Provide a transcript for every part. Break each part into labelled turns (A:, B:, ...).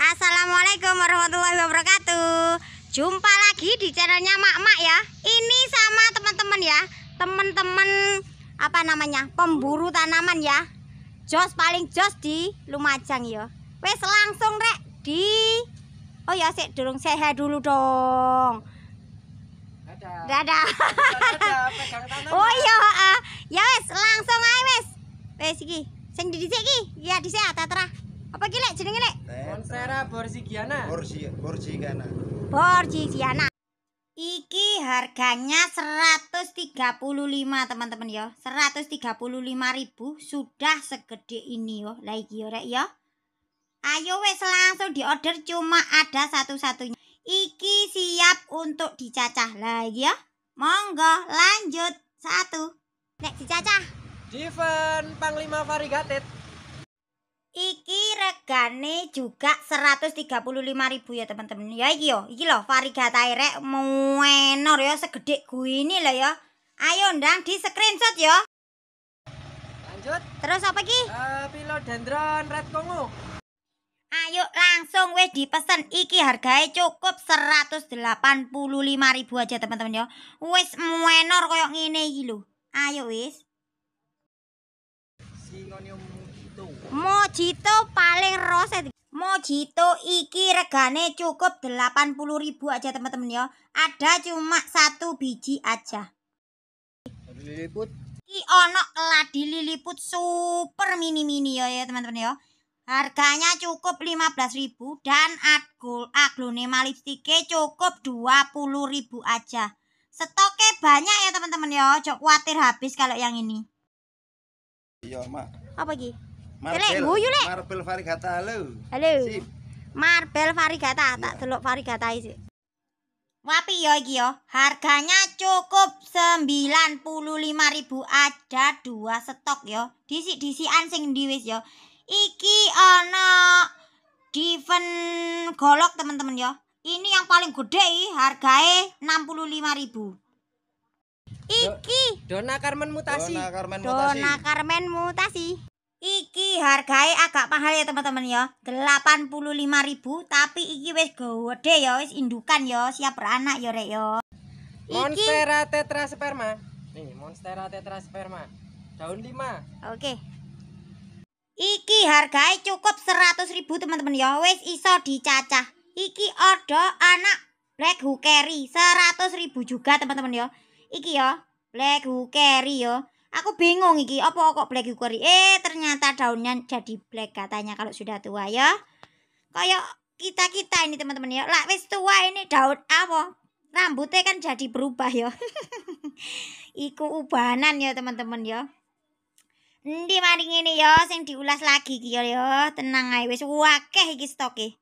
A: Assalamualaikum warahmatullahi wabarakatuh Jumpa lagi di channelnya Mak Mak ya Ini sama teman-teman ya Teman-teman apa namanya Pemburu tanaman ya Jos paling jos di Lumajang ya Wes langsung rek di Oh ya sih durung sehat dulu dong Dadah Dadah, Dadah Oh iya uh, Ya wes langsung aja wes Wes ini sing di iki iya, ya dhisik terah apa gile lek jenenge lek Monsera borsigiana borsigiana borsigiana Iki harganya 135 teman-teman ya 135 ribu sudah segede ini yo lagi iki yo rek ya Ayo wes langsung di order cuma ada satu-satunya Iki siap untuk dicacah lagi ya Monggo lanjut satu Nek dicacah Jiven Panglima varigatet Iki regane juga 135.000 ya teman-teman. Ya iki yo, iki lho yo rek menor ya segede gue ini lho ya. Ayo ndang di screenshot ya. Lanjut. Terus apa iki? Uh, Philodendron red kongo. Ayo langsung wes dipesen iki harganya cukup 185.000 aja teman-teman ya. wes menor koyo ngene iki lho. Ayo wis. Singonium itu. Mojito paling roset. Mojito iki regane cukup 80 ribu aja teman-teman ya. Ada cuma satu biji aja. Liliput. iki ono ladi liliput super mini mini ya, ya teman-teman ya. Harganya cukup 15.000 dan agul aglonema lipstick cukup 20.000 aja. Stoknya banyak ya teman-teman ya. Jangan khawatir habis kalau yang ini. Iya, Mak. Apa iki? Marbel, Marbel lek. Marvel varigata halo. Halo. Marbel Marvel varigata tak iya. delok varigata iki. Wapi yo iki yo. Harganya cukup 95.000 ada dua stok yo. Disik-disikan sing ndi wis yo. Iki ana Diven golok teman-teman yo. Ini yang paling gede harganya 65.000. Iki Dona Carmen mutasi. Dona Carmen mutasi. Dona Carmen mutasi. Iki hargai agak mahal ya teman-teman ya. ribu tapi iki wis gede ya, wes indukan ya, siap beranak ya rek ya. Monstera tetrasperma. Nih, Monstera tetrasperma. Daun 5. Oke. Okay. Iki hargai cukup 100.000 teman-teman ya, wes iso dicacah. Iki odo anak Black hukeri seratus ribu juga teman-teman ya. Iki ya, Black hukeri ya. Aku bingung iki, apa kok black hickory? Eh, ternyata daunnya jadi black katanya kalau sudah tua ya. Kayak kita-kita ini teman-teman ya. Lah wis tua ini daun apa? Rambutnya kan jadi berubah ya. Iku ubanan ya teman-teman ya. Endi mari ini ya sing diulas lagi iki ya, ya. tenang ae wis akeh iki stoke.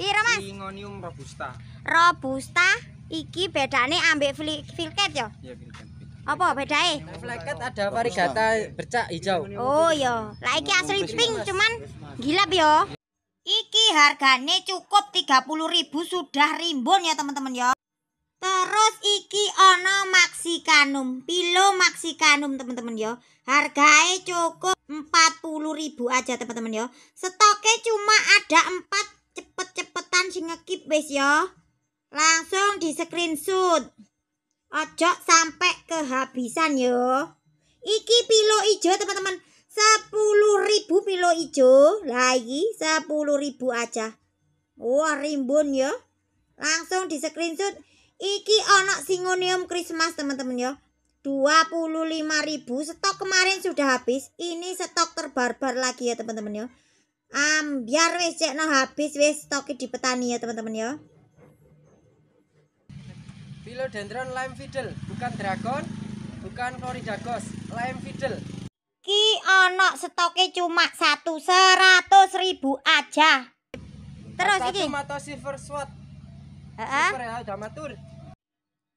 A: Piro Mas? Ingonium robusta. Robusta iki bedane ambek filket ya? Iya, filket. Apa bedae? Flaket ada varigata bercak hijau. Oh iya, lah asli pink cuman gila yo. Iki harganya cukup 30.000 sudah rimbun ya teman-teman ya. Terus iki ono maksikanum pilo maksikanum teman-teman ya. Harganya cukup 40.000 aja teman-teman ya. Stoknya cuma ada 4 cepet-cepetan sing ngekip wis ya. Langsung di screenshot. Ojo sampai kehabisan yo. Iki pilo ijo teman-teman. Sepuluh ribu pilo ijo. Lagi sepuluh ribu aja. Wah rimbun yo. Langsung di screenshot. Iki onok singonium Christmas teman-teman yo. lima ribu stok kemarin sudah habis ini stok terbarbar lagi ya teman-teman ya ambiar wis cek no habis wis stoknya di petani ya teman-teman ya Philodendron lime fiddle, bukan dragon, bukan Floridagos, lime fiddle. Ki ono stoknya cuma satu seratus ribu aja. Terus satu iki. Satu silver sword. Uh -huh. Silver ya udah matur.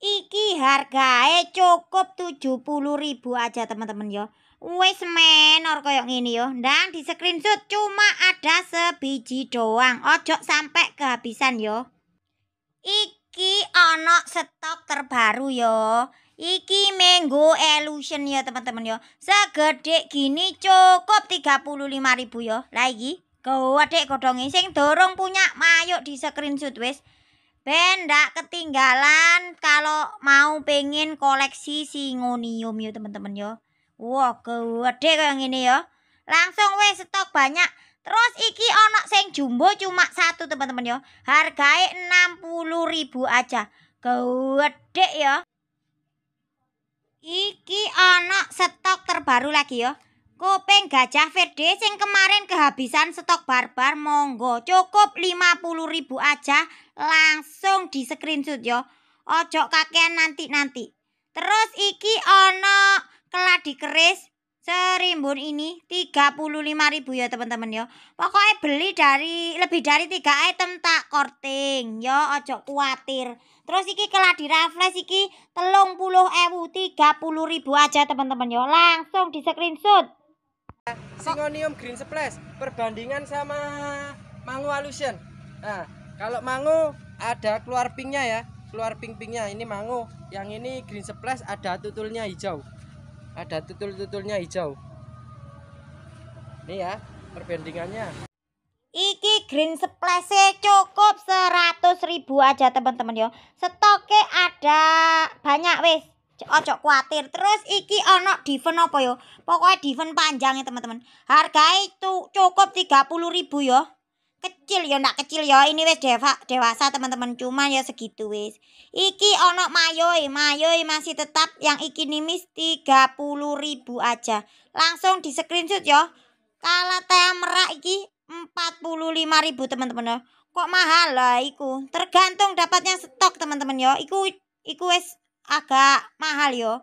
A: Iki hargae cukup puluh ribu aja teman-teman yo. Wes menor koyo ngene yo. Dan di screenshot cuma ada sebiji doang. Ojo sampai kehabisan yo. Iki iki ana stok terbaru yo. Iki Mango Illusion ya teman-teman yo. Segede gini cukup 35.000 yo. Lah iki gede godhonge sing dorong punya mayuk di screenshot wis. Ben ndak ketinggalan kalau mau pengen koleksi singonium yo teman-teman yo. Wah, wow, gede kayak ini yo. Langsung wes stok banyak Terus iki ono sing jumbo cuma satu teman-teman yo Harganya ribu aja. Gede yo. Iki ono stok terbaru lagi yo Kuping gajah verde sing kemarin kehabisan stok barbar monggo cukup ribu aja langsung di screenshot yo Ojo kakean nanti-nanti. Terus iki ono keladi keris Serimbun ini ribu ya teman-teman ya. Pokoknya beli dari lebih dari tiga item tak korting ya ojo khawatir Terus iki keladi refresh iki puluh ribu aja teman-teman ya. Langsung di screenshot. Singonium Green Splash perbandingan sama mangu Alusion. Nah, kalau mangu ada keluar pinknya ya, keluar pink-pinknya. Ini mangu yang ini Green Splash ada tutulnya hijau ada tutul-tutulnya hijau ini ya perbandingannya Iki green splash cukup 100 ribu aja teman-teman yo. Stoknya ada banyak wes. Ojo khawatir. Terus iki ono diven apa yo? Pokoknya diven panjang ya teman-teman. harga itu cukup 30 ribu yo kecil ya ndak kecil ya ini wes dewa, dewasa teman-teman cuma ya segitu wes iki ono mayoi mayoi masih tetap yang iki nimis puluh ribu aja langsung di screenshot ya kalatea merah iki lima ribu teman-teman ya kok mahal lah iku tergantung dapatnya stok teman-teman ya iku iku wes agak mahal yo ya.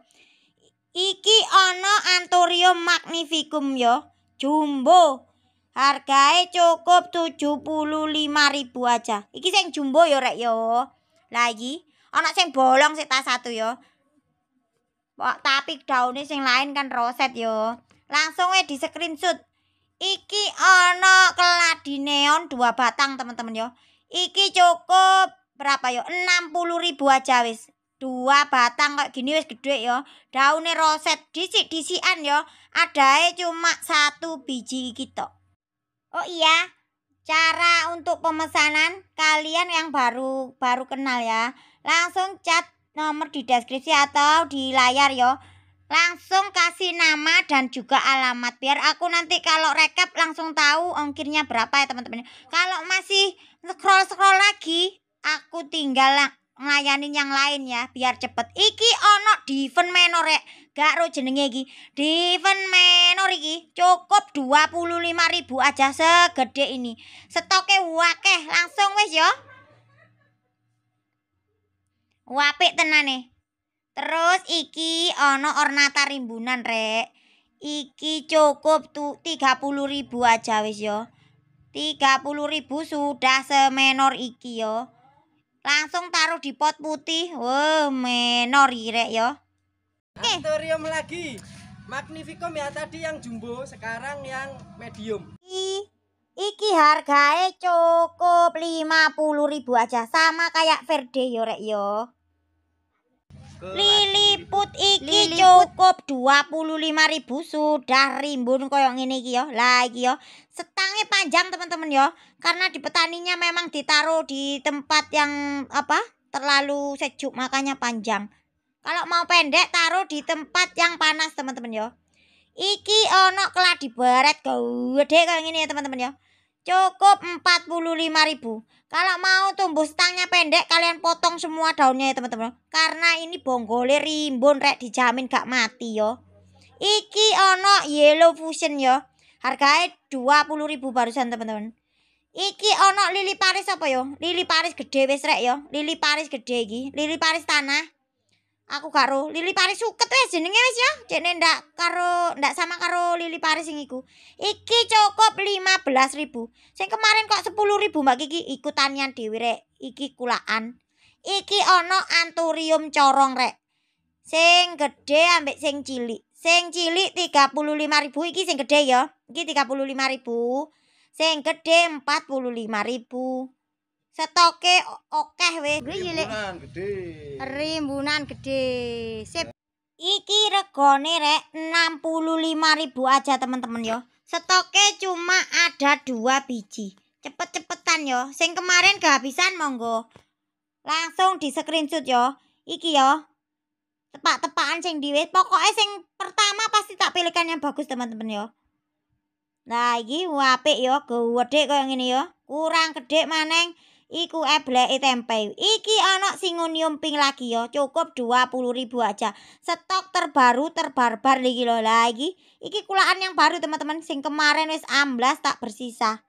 A: iki ono antorium magnificum yo ya. jumbo Hargai cukup tujuh puluh lima ribu aja. Iki sing jumbo yo rek yo. Lagi ana sing bolong sik tas satu yo. Wah, tapi daunnya sing lain kan roset yo. Langsung eh di screenshot. Iki ana keladi neon dua batang teman-teman yo. Iki cukup berapa yo? enam puluh ribu aja wis. dua batang kayak gini wis gede yo. daunnya roset disik disian Ada eh cuma satu biji gitu Oh iya, cara untuk pemesanan kalian yang baru baru kenal ya. Langsung chat nomor di deskripsi atau di layar yo. Langsung kasih nama dan juga alamat biar aku nanti kalau rekap langsung tahu ongkirnya berapa ya teman-teman. Kalau masih scroll-scroll lagi, aku tinggal nglayanin yang lain ya biar cepet iki ono di event menor rek gak ro jenenge iki di event menor iki cukup 25 ribu aja segede ini stoknya wakeh langsung wes yo wapik tenaneh. terus iki ono ornata rimbunan rek iki cukup tuh 30 ribu aja wes yo 30 ribu sudah semenor iki yo Langsung taruh di pot putih. Wow, menor irek ya. Okay. lagi. Magnificum ya tadi yang jumbo, sekarang yang medium. I, iki harganya cukup 50 ribu aja sama kayak verde yo ya, rek yo. Ya. Liliput iki Liliput. cukup 25 ribu sudah rimbun koyong ini iki yo. Ya. lagi yo. setangnya panjang teman-teman yo karena di petaninya memang ditaruh di tempat yang apa terlalu sejuk makanya panjang kalau mau pendek taruh di tempat yang panas teman-teman ya iki ono keladi baret gede kayak gini ya teman-teman ya cukup 45.000 kalau mau tumbuh stangnya pendek kalian potong semua daunnya ya teman-teman karena ini bonggole rimbun rek dijamin gak mati yo iki ono yellow fusion yo harganya 20.000 barusan teman-teman Iki ono lili paris apa yo? Lili paris gede wis rek yo. Lili paris gede iki, lili paris tanah. Aku karo lili paris suket wes jenenge wes yo. cene ndak karo ndak sama karo lili paris sing iku. Iki cukup 15.000. Sing kemarin kok 10.000 Mbak Kiki ikutan dhewe rek. Iki kulaan. Iki ono anturium corong rek. Sing gede ambek sing cilik. Sing cilik 35.000 iki sing gede yo. Iki 35.000. Sing gede 45.000. setoke oke weh ya, Rimbunan gede Rimbunan gede Sip. Iki regone rek 65.000 aja teman-teman yo. setoke cuma ada dua biji. Cepet-cepetan yo. Sing kemarin kehabisan monggo. Langsung di screenshot yo. Iki yo. Tepak-tepakan sing diwe Pokoknya sing pertama pasti tak pilihkan yang bagus teman-teman yo. Nah, iki apik ya, gede kaya ngene ya. Kurang gede maneng iku ebleke tempe. Iki ana singonium nyumping lagi ya, cukup ribu aja. Stok terbaru terbarbar iki lho. Lah iki iki kulaan yang baru teman-teman sing kemarin wis amblas tak bersisa.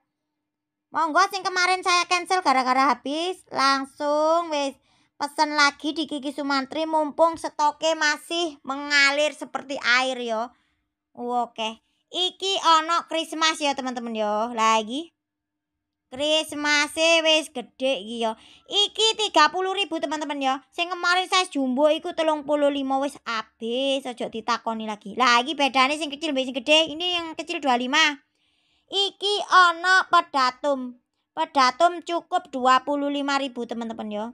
A: Monggo sing kemarin saya cancel gara-gara habis, langsung wis pesen lagi di Kiki Sumantri mumpung stoknya masih mengalir seperti air yo, Oke. Okay iki ono Christmas ya teman-teman yo. Lagi Christmas wis gede iki yo. Iki ribu teman-teman yo. Sing kemarin saya jumbo iku 35 wis habis, ojo ditakoni lagi. lagi iki bedane sing kecil mbek sing gede. Ini yang kecil 25. Iki ono pedatum. Pedatum cukup ribu teman-teman yo.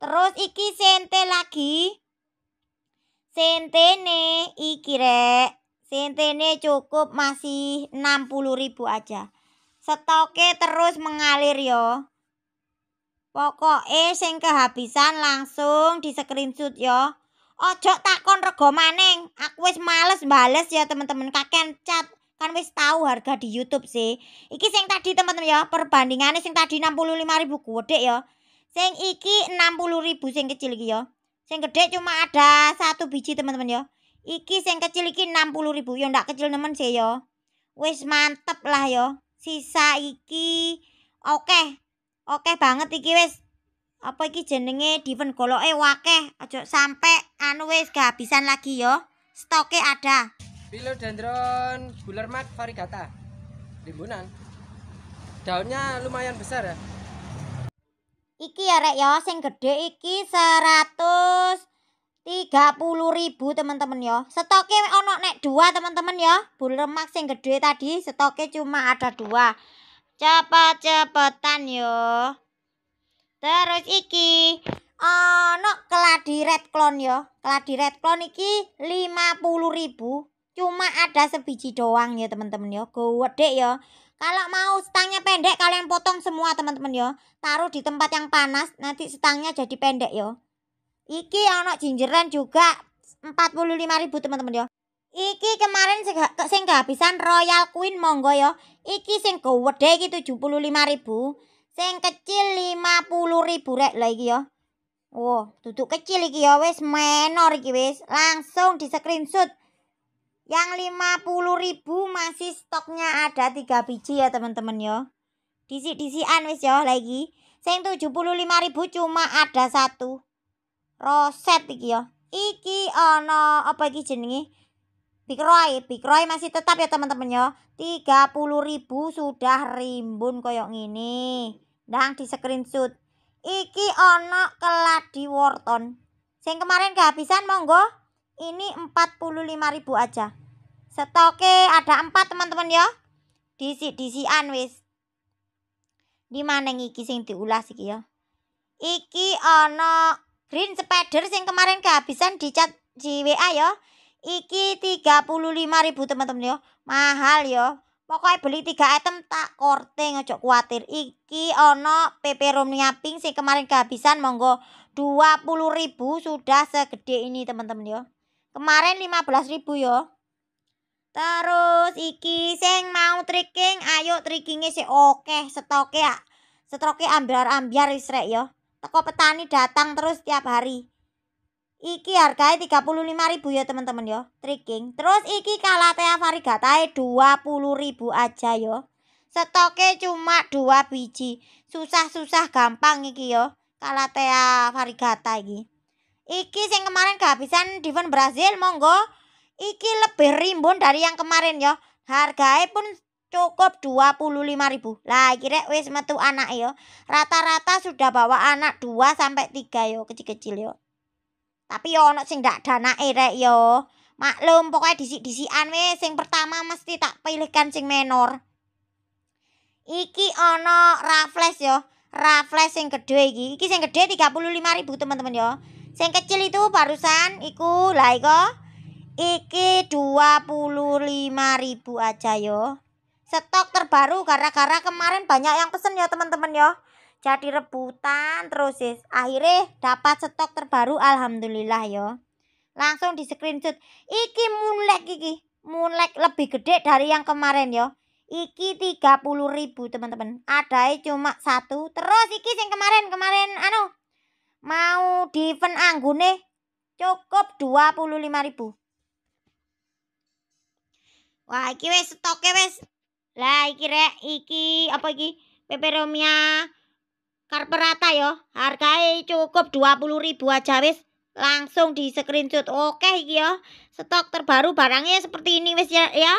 A: Terus iki sente lagi. sente nih iki rek Sintene cukup masih ribu aja. Stoke terus mengalir yo. Pokoke sing kehabisan langsung di screenshot yo. Ojo takon rego maning. Aku wis males bales ya teman-teman kakek cat. Kan wis tahu harga di YouTube sih. Iki sing tadi teman-teman ya, perbandingannya sing tadi ribu kode ya. Sing iki ribu sing kecil iki ya. Sing gede cuma ada satu biji teman-teman ya. Iki sing kecil iki ribu, ya ndak kecil nemen sih ya. Wis mantep lah ya. Sisa iki oke. Okay. Oke okay banget iki wis. Apa iki jenenge diven goloke wakeh. Aja sampe anu wis kehabisan lagi ya. Stoke ada. Philodendron bulermat varigata. Limbunan. Daunnya lumayan besar ya. Iki ya rek ya sing gede iki 100 ribu teman-teman ya. Stoknya ono nek dua teman-teman ya. Bulu lemak sing gede tadi stoknya cuma ada dua. Cepet-cepetan yo. Ya. Terus iki ono keladi red clone ya. Keladi red clone iki ribu, Cuma ada sebiji doang ya teman-teman yo. Ya. Gede ya. Kalau mau stangnya pendek kalian potong semua teman-teman ya. Taruh di tempat yang panas nanti stangnya jadi pendek ya. Iki ono jinjeran juga ribu teman-teman yo. Iki kemarin sing kehabisan Royal Queen monggo yo. Iki sing gede iki ribu, sing kecil 50.000 rek lho iki yo. Wow, duduk kecil iki ya wis menor iki wis. Langsung di screenshot. Yang ribu masih stoknya ada 3 biji ya teman-teman yo. Disi-disian wis yo lagi. Sing ribu cuma ada satu. Roset iki ya. Iki ono apa iki jenenge? Big Roy, Big Roy masih tetap ya teman-teman ya. ribu sudah rimbun koyok ini. Dan di screenshot. Iki ono keladi Worton. Sing kemarin kehabisan monggo. Ini empat ribu aja. Stoke ada empat teman-teman ya. disi disi Anwis. Di mana iki sing diulas iki ya. Iki ono Green Spider yang kemarin kehabisan di chat di WA ya. Iki lima ribu teman-teman ya. Mahal ya. Pokoknya beli 3 item tak korting aja kuatir. Iki ono pp peperomia pink sing kemarin kehabisan monggo puluh ribu sudah segede ini teman-teman ya. Kemarin belas ribu ya. Terus iki sing mau tricking, ayo trickingnya sih oke, okay. stoke ya. Stoke ambiar-ambiar wis rek ya. Toko petani datang terus tiap hari. Iki harganya ribu ya teman-teman ya, tricking. Terus iki kalatea varigatae ribu aja yo. Ya. Stoknya cuma dua biji. Susah-susah gampang iki yo. Ya, kalatea varigata iki. Iki sing kemarin kehabisan divan Brazil monggo. Iki lebih rimbun dari yang kemarin yo. Ya. Harganya pun cukup ribu, Lah kira wis metu anak yo. Rata-rata sudah bawa anak 2 sampai tiga yo kecil-kecil yo. Tapi yo ono sing ndak danake rek yo. Maklum pokoknya disik-disikan wis sing pertama mesti tak pilihkan sing menor. Iki ono raffles yo. Raffles sing gede iki. Iki sing gede ribu teman-teman yo. Sing kecil itu barusan iku lah iko. iki ribu aja yo stok terbaru gara-gara kemarin banyak yang pesen ya teman-teman ya jadi rebutan terus sis akhirnya dapat stok terbaru alhamdulillah ya langsung di screenshot iki mulek iki mulek lebih gede dari yang kemarin ya iki 30 ribu teman-teman ada cuma satu terus iki yang kemarin kemarin anu mau di event anggune cukup 25 ribu wah iki wes stoknya wes lah iki rek, iki apa iki? Peperomia karperata yo. Harganya cukup dua puluh ribu aja wis. Langsung di screenshot. Oke iki yo. Stok terbaru barangnya seperti ini wis ya. ya.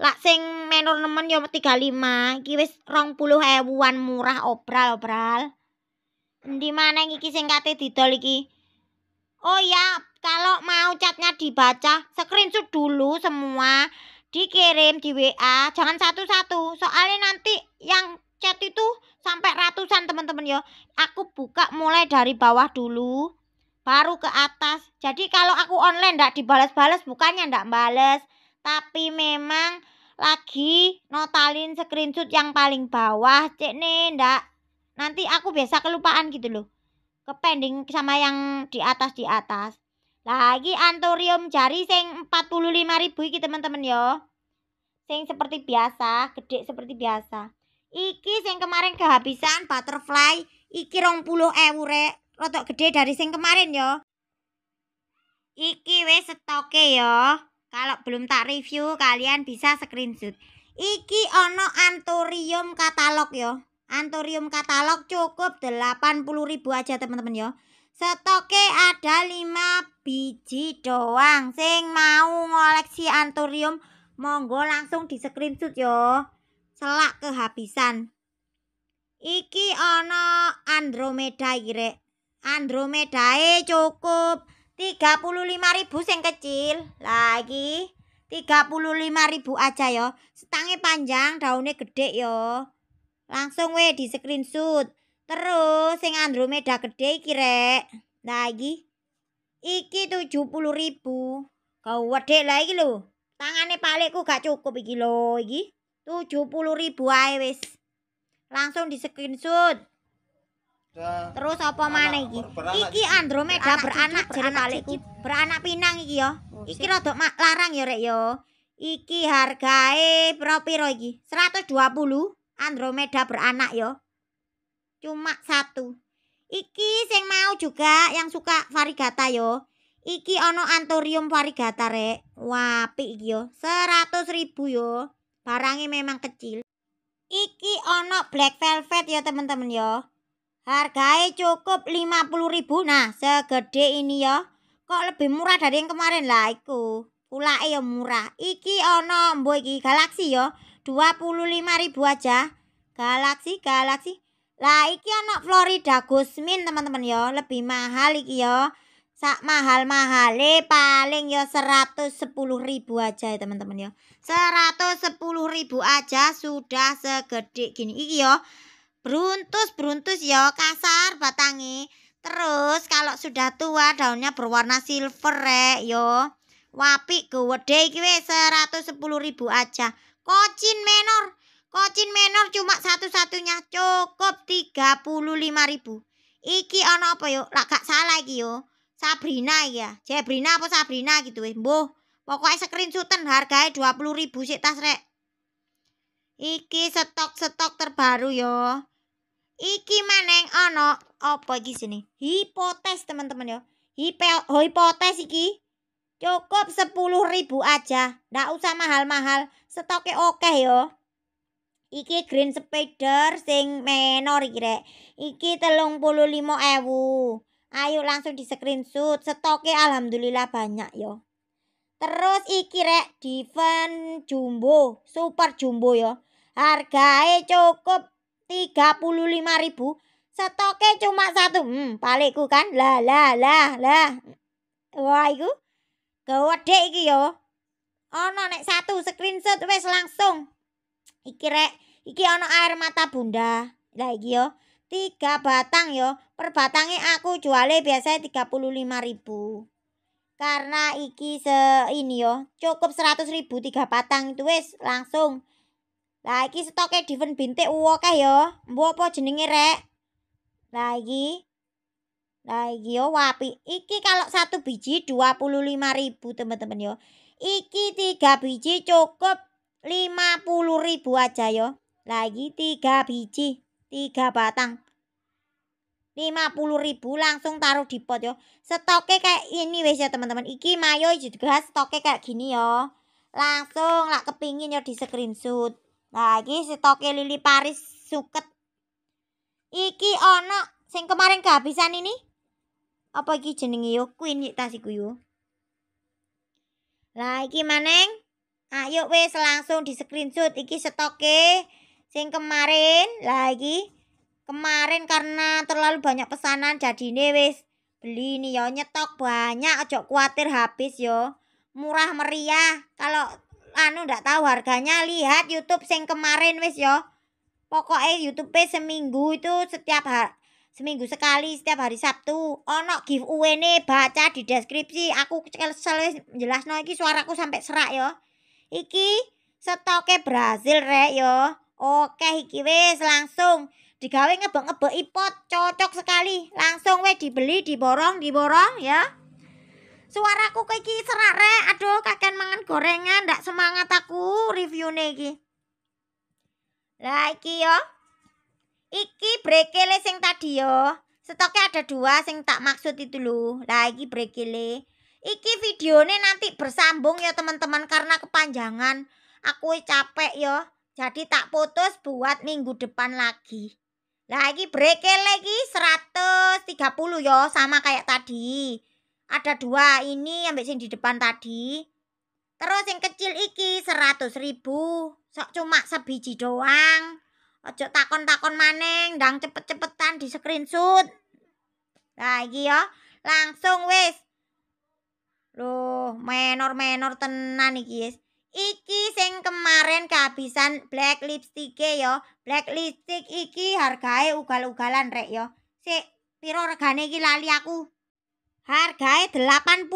A: menurun sing menor nemen yo lima Iki wis puluh hewan murah obral-obral. Di mana iki sing kate didol iki? Oh ya, kalau mau catnya dibaca, screenshot dulu semua dikirim di WA jangan satu-satu soalnya nanti yang chat itu sampai ratusan teman-teman ya aku buka mulai dari bawah dulu baru ke atas jadi kalau aku online ndak dibalas-balas bukannya ndak bales tapi memang lagi notalin screenshot yang paling bawah cek nih ndak nanti aku biasa kelupaan gitu loh ke pending sama yang di atas di atas lah iki anthurium jari sing ribu iki teman-teman yo. Sing seperti biasa, gede seperti biasa. Iki sing kemarin kehabisan butterfly iki rong puluh eure, Rotok gede dari sing kemarin yo. Iki wes stoke yo. Kalau belum tak review kalian bisa screenshot. Iki ono anthurium katalog yo. Antorium katalog cukup 80 ribu aja teman-teman ya. Stoknya ada 5 biji doang. Sing mau ngoleksi antorium monggo langsung di screenshot yo. Selak kehabisan. Iki ono Andromeda irek. Andromedae cukup 35.000 sing kecil. Lagi 35.000 aja yo. Setange panjang, daunnya gede yo. Langsung weh di screenshot. Terus sing Andromeda gede iki lagi iki tujuh puluh ribu, Kau wede lah iki lho. Tangane palekku gak cukup iki lho iki. 70.000 ae wis. Langsung di screenshot. Terus apa mana iki? Iki Andromeda beranak jadi palekku. Beranak pinang iki yo. Oh, iki rada larang yo rek yo. Iki hargae pira seratus iki? puluh. Andromeda beranak yo. Cuma satu. Iki sing mau juga yang suka varigata yo. Iki ono antorium varigata rek. Wapi iki yo. Seratus ribu yo. Barangnya memang kecil. Iki ono black velvet yo temen-temen yo. Harganya cukup lima puluh ribu. Nah segede ini yo. Kok lebih murah dari yang kemarin lah iku. pula iyo murah. Iki ono boy iki galaksi yo ribu aja. galaksi galaksi Lah iki ono Florida Gusmin teman-teman yo lebih mahal iki yo Sak mahal mahal le paling yo seratus sepuluh ribu aja ya teman-teman yo sepuluh ribu aja sudah segede gini iki yo beruntus beruntus yo kasar batangi. Terus kalau sudah tua daunnya berwarna silver rek yo. Wapi gede iki sepuluh ribu aja. Kocin menor. Kocin menor cuma satu-satunya cukup ribu. Iki ono apa yo? Lah salah iki yo. Sabrina ya. Jebrina apa Sabrina gitu wis. pokoknya pokoke screenshoten harganya 20.000 sik tas rek. Iki stok-stok terbaru yo. Iki maneng ana apa iki sini? Hipotes teman-teman yo. Hipo hipotes iki Cukup sepuluh ribu aja. Ndak usah mahal-mahal. Stoknya oke yo. Iki green spider sing menor iki Iki telung puluh lima ewu. Ayo langsung di screenshot. Stoknya alhamdulillah banyak yo. Terus iki rek diven jumbo, super jumbo yo. Harganya cukup tiga puluh lima ribu. Stoknya cuma satu. Hmm, palikku kan. Lah lah lah lah. Wah, iku Gawat dek iki yo. Ono nek satu screenshot wes langsung. Iki rek, iki ono air mata bunda. Lah iki yo. Tiga batang yo. Per batangnya aku jualnya biasanya tiga puluh lima ribu. Karena iki se ini yo, cukup seratus ribu tiga batang itu wes langsung. Lah iki stoke Diven bintik uwo kah yo. Mbok apa jenenge rek? Lah iki lagi yo wapi. Iki kalau satu biji dua puluh lima ribu teman-teman yo. Iki tiga biji cukup lima puluh ribu aja yo. Lagi tiga biji, tiga batang. lima puluh ribu langsung taruh di pot yo. Stoknya kayak ini wes ya teman-teman. Iki mayo juga stoknya kayak gini yo. Langsung lah kepingin yo di screenshot. Nah, stoknya lili paris suket. Iki ono sing kemarin kehabisan ini apa iki jenenge yo Queen iki tas iku yo. Lah iki maneng. Ayo ah, wis langsung di screenshot iki stoke sing kemarin. Lah iki kemarin karena terlalu banyak pesanan jadi ini wes beli nih yo nyetok banyak aja kuatir habis yo. Murah meriah. Kalau anu ndak tahu harganya lihat YouTube sing kemarin wis yo. Pokoknya YouTube seminggu itu setiap hari Seminggu sekali setiap hari Sabtu ono giveaway nih? baca di deskripsi. Aku kesel jelasno iki suaraku sampai serak yo. Iki stoke Brazil rek yo. Oke iki wes langsung digawe ngebek-ngebek ipot cocok sekali. Langsung wes dibeli, diborong, diborong ya. Suaraku kok iki serak rek. Aduh, kakek mangan gorengan ndak semangat aku review iki. Lah iki yo. Iki brekele sing tadi yo. Stoknya ada dua sing tak maksud itu lho. lagi iki brekele. Iki videonya nanti bersambung ya teman-teman karena kepanjangan. Aku capek yo. Jadi tak putus buat minggu depan lagi. Lah iki brekele iki 130 yo sama kayak tadi. Ada dua ini yang sing di depan tadi. Terus yang kecil iki 100 ribu. Sok cuma sebiji doang. Ojo takon-takon maneng, dang cepet-cepetan di screenshot. Lah iki ya, langsung wis. Loh, menor-menor tenan iki, yes. Iki sing kemarin kehabisan black lipstick ya. Black lipstick iki hargae ugal-ugalan rek ya. Sik, piro regane iki lali aku? Hargae 80.000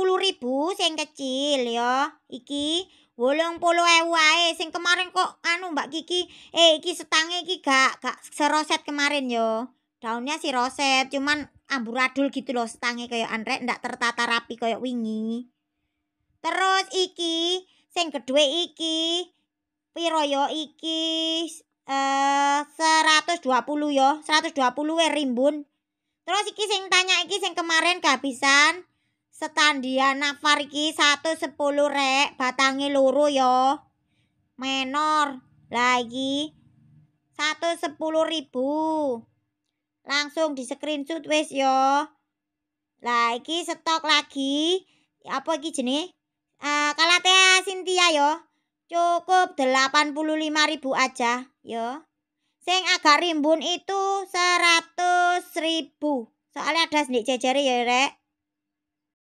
A: sing kecil yo, Iki wolong puluh ewu ae sing kemarin kok anu Mbak Kiki eh iki setange iki gak gak seroset kemarin yo daunnya si roset cuman amburadul gitu loh setange kayak anrek ndak tertata rapi kayak wingi terus iki sing kedua iki piro yo iki eh dua 120 yo 120 e rimbun terus iki sing tanya iki sing kemarin kehabisan Setandia nafar satu sepuluh rek, batangi luru yo. Menor. Lagi satu sepuluh ribu. Langsung di screenshot wis yo. lagi stok lagi. Apa iki jenis Uh, ah, Kalatea Cynthia yo. Cukup delapan puluh lima ribu aja yo. Sing agak rimbun itu seratus ribu. Soalnya ada sedikit jejeri ya rek.